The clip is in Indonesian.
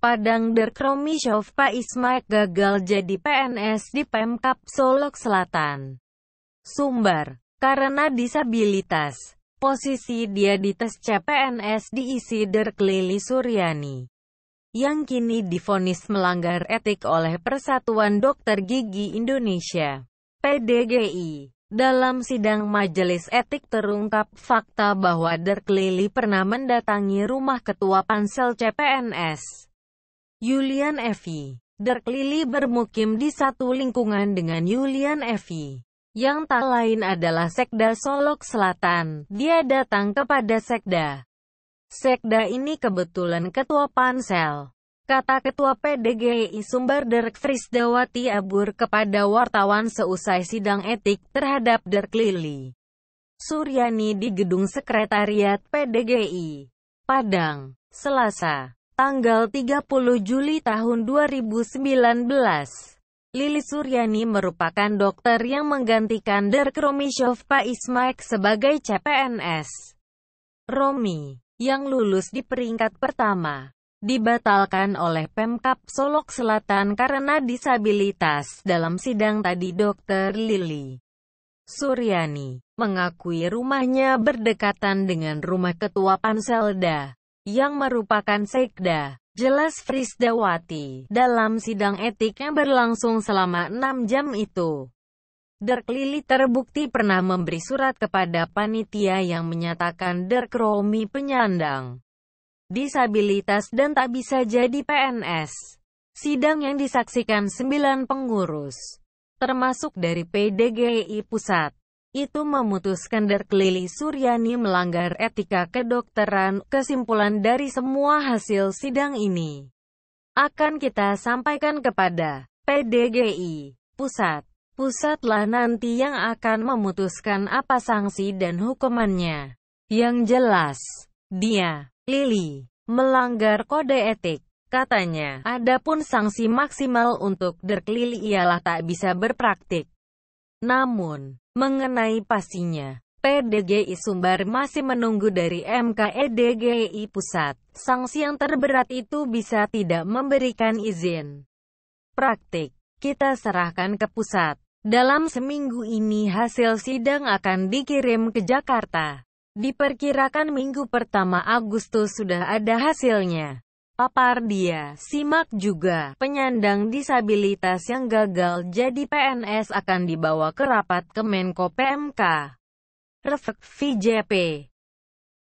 Padang Der Shofpa Pak Ismail gagal jadi PNS di Pemkap Solok Selatan. Sumber, karena disabilitas, posisi dia di tes CPNS diisi Der Lili Suryani yang kini difonis melanggar etik oleh Persatuan Dokter Gigi Indonesia (PDGI). Dalam sidang majelis etik terungkap fakta bahwa Derklili pernah mendatangi rumah ketua pansel CPNS. Julian Evi. Dirk Lili bermukim di satu lingkungan dengan Julian Evi, yang tak lain adalah Sekda Solok Selatan. Dia datang kepada Sekda. Sekda ini kebetulan ketua pansel. Kata Ketua PDGI Sumber Dirk Frisdawati Abur kepada wartawan seusai sidang etik terhadap Dirk Lili. Suryani di Gedung Sekretariat PDGI, Padang, Selasa tanggal 30 Juli tahun 2019. Lili Suryani merupakan dokter yang menggantikan Derkromishov Pak Ismaek sebagai CPNS. Romi, yang lulus di peringkat pertama, dibatalkan oleh Pemkap Solok Selatan karena disabilitas dalam sidang tadi dokter Lili. Suryani, mengakui rumahnya berdekatan dengan rumah Ketua Panselda yang merupakan sekda. Jelas Frisdawati, dalam sidang etik yang berlangsung selama enam jam itu, Dirk Lili terbukti pernah memberi surat kepada panitia yang menyatakan Dirk Romi penyandang disabilitas dan tak bisa jadi PNS. Sidang yang disaksikan sembilan pengurus, termasuk dari PDGI Pusat, itu memutuskan Dark Lili Suryani melanggar etika kedokteran. Kesimpulan dari semua hasil sidang ini akan kita sampaikan kepada PDGI Pusat. Pusatlah nanti yang akan memutuskan apa sanksi dan hukumannya. Yang jelas, dia, Lili, melanggar kode etik. Katanya, adapun sanksi maksimal untuk Dirk Lili ialah tak bisa berpraktik namun, mengenai pastinya, PDGI Sumbar masih menunggu dari MKEDGI Pusat. Sanksi yang terberat itu bisa tidak memberikan izin. Praktik, kita serahkan ke pusat. Dalam seminggu ini hasil sidang akan dikirim ke Jakarta. Diperkirakan minggu pertama Agustus sudah ada hasilnya. Papar dia. Simak juga, penyandang disabilitas yang gagal jadi PNS akan dibawa ke rapat Kemenko PMK. Refek VJP